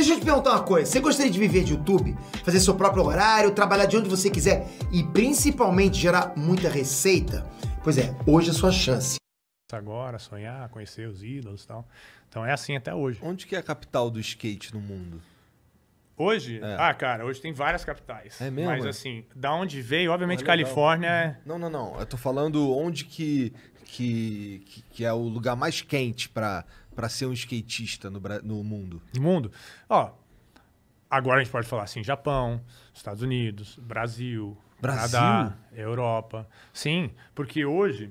Deixa eu te perguntar uma coisa. Você gostaria de viver de YouTube? Fazer seu próprio horário, trabalhar de onde você quiser e principalmente gerar muita receita? Pois é, hoje é a sua chance. Agora, sonhar, conhecer os ídolos e tal. Então é assim até hoje. Onde que é a capital do skate no mundo? Hoje? É. Ah, cara, hoje tem várias capitais. É mesmo? Mas assim, da onde veio, Obviamente Olha, Califórnia. É não, não, não. Eu tô falando onde que que, que, que é o lugar mais quente para ser um skatista no, no mundo? No mundo? Ó, agora a gente pode falar assim, Japão, Estados Unidos, Brasil, Brasil? Canadá, Europa. Sim, porque hoje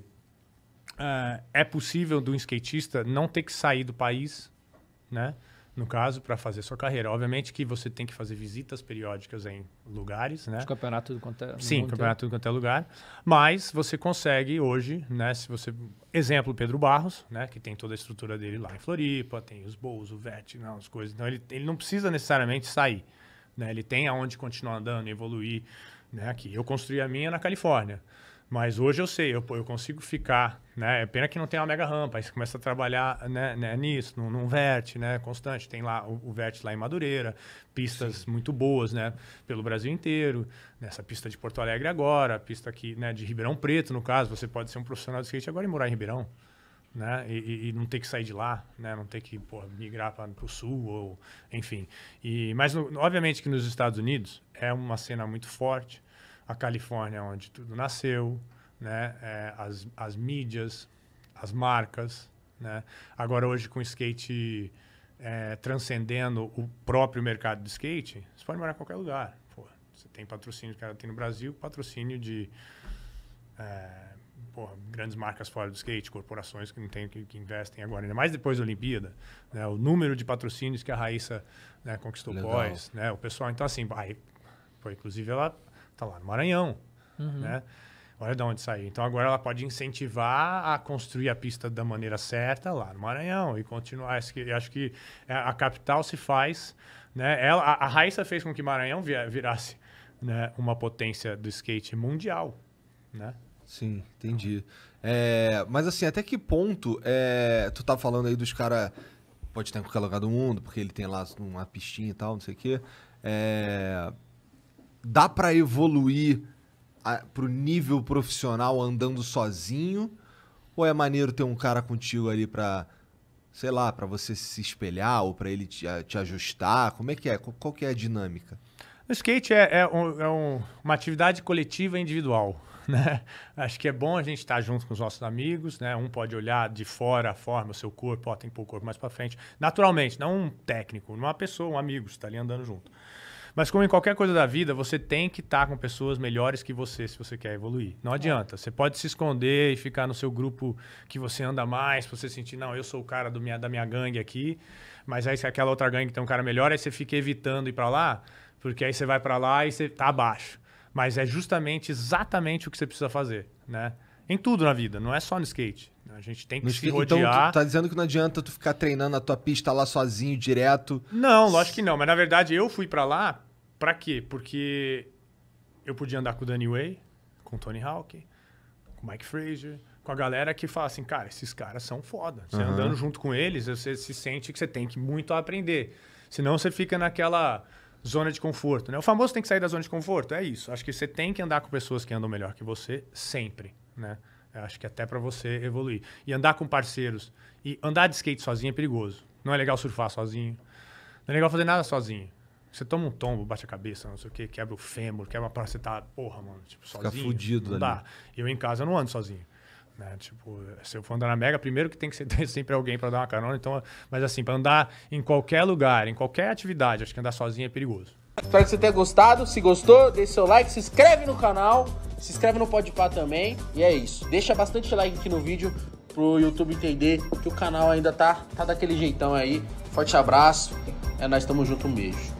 uh, é possível do um skatista não ter que sair do país, né? no caso, para fazer sua carreira. Obviamente que você tem que fazer visitas periódicas em lugares, né? De campeonato do quanto é, Sim, né? campeonato do quanto é lugar. Mas você consegue hoje, né? Se você. Exemplo, Pedro Barros, né? Que tem toda a estrutura dele lá em Floripa, tem os bolsos, o VET, não, né, as coisas. Então ele, ele não precisa necessariamente sair. Né? Ele tem aonde continuar andando, evoluir. Né? Aqui. Eu construí a minha na Califórnia. Mas hoje eu sei, eu, eu consigo ficar, né? É pena que não tem uma mega rampa, aí você começa a trabalhar né, né, nisso, num, num verte, né? Constante. Tem lá o, o verte lá em Madureira, pistas Sim. muito boas, né? Pelo Brasil inteiro, nessa pista de Porto Alegre agora, pista aqui, né? De Ribeirão Preto, no caso, você pode ser um profissional de skate agora e morar em Ribeirão, né? E, e, e não ter que sair de lá, né? Não ter que pô migrar para o sul ou, enfim. E, mas, no, obviamente, que nos Estados Unidos é uma cena muito forte, a Califórnia, onde tudo nasceu, né? É, as, as mídias, as marcas, né? Agora hoje com o skate é, transcendendo o próprio mercado de skate, você pode morar em qualquer lugar. Pô, você tem patrocínio que tem no Brasil, patrocínio de é, porra, grandes marcas fora do skate, corporações que não tem que, que investem agora, ainda mais depois da Olimpíada, né? O número de patrocínios que a Raíssa né, conquistou Legal. pós, né? O pessoal, então assim, aí, foi inclusive ela está lá no Maranhão, uhum. né? Olha de onde saiu. Então agora ela pode incentivar a construir a pista da maneira certa lá no Maranhão e continuar. Acho que, acho que é, a capital se faz. Né? Ela, a, a Raíssa fez com que Maranhão virasse né, uma potência do skate mundial. Né? Sim, entendi. É, mas assim, até que ponto é, tu tá falando aí dos caras. Pode estar em qualquer lugar do mundo, porque ele tem lá uma pistinha e tal, não sei o quê. É dá para evoluir a, pro nível profissional andando sozinho? Ou é maneiro ter um cara contigo ali pra, sei lá, para você se espelhar ou para ele te, te, ajustar? Como é que é? Qual, qual que é a dinâmica? O skate é, é, um, é um, uma atividade coletiva e individual. Né? Acho que é bom a gente estar tá junto com os nossos amigos, né? Um pode olhar de fora a forma, o seu corpo, ó, tem que pôr o corpo mais para frente. Naturalmente, não um técnico, uma pessoa, um amigo, está ali andando junto. Mas como em qualquer coisa da vida, você tem que estar tá com pessoas melhores que você se você quer evoluir. Não é. adianta. Você pode se esconder e ficar no seu grupo que você anda mais, pra você sentir, não, eu sou o cara minha, da minha gangue aqui, mas aí se aquela outra gangue tem um cara melhor, aí você fica evitando ir para lá, porque aí você vai para lá e você tá abaixo. Mas é justamente exatamente o que você precisa fazer, né? Em tudo na vida, não é só no skate. A gente tem que no se então, rodear. Então, tu tá dizendo que não adianta tu ficar treinando a tua pista lá sozinho, direto? Não, lógico que não. Mas, na verdade, eu fui para lá Pra quê? Porque eu podia andar com o Danny Way, com o Tony Hawk, com o Mike Frazier, com a galera que fala assim, cara, esses caras são foda. Você uhum. andando junto com eles, você se sente que você tem que muito aprender. Senão você fica naquela zona de conforto. Né? O famoso tem que sair da zona de conforto, é isso. Acho que você tem que andar com pessoas que andam melhor que você sempre, né? Eu acho que é até para você evoluir. E andar com parceiros. E andar de skate sozinho é perigoso. Não é legal surfar sozinho. Não é legal fazer nada sozinho. Você toma um tombo, bate a cabeça, não sei o quê, quebra o fêmur, quebra uma você tá, porra, mano, tipo, sozinho. Fica fudido, não dá. Eu em casa não ando sozinho. Né? Tipo, se eu for andar na Mega, primeiro que tem que ser, ter sempre alguém para dar uma carona, então, mas assim, para andar em qualquer lugar, em qualquer atividade, acho que andar sozinho é perigoso. Espero que você tenha gostado. Se gostou, deixe seu like, se inscreve no canal, se inscreve no Podpah também. E é isso. Deixa bastante like aqui no vídeo pro YouTube entender que o canal ainda tá, tá daquele jeitão aí. Forte abraço. É nós, tamo junto, um beijo.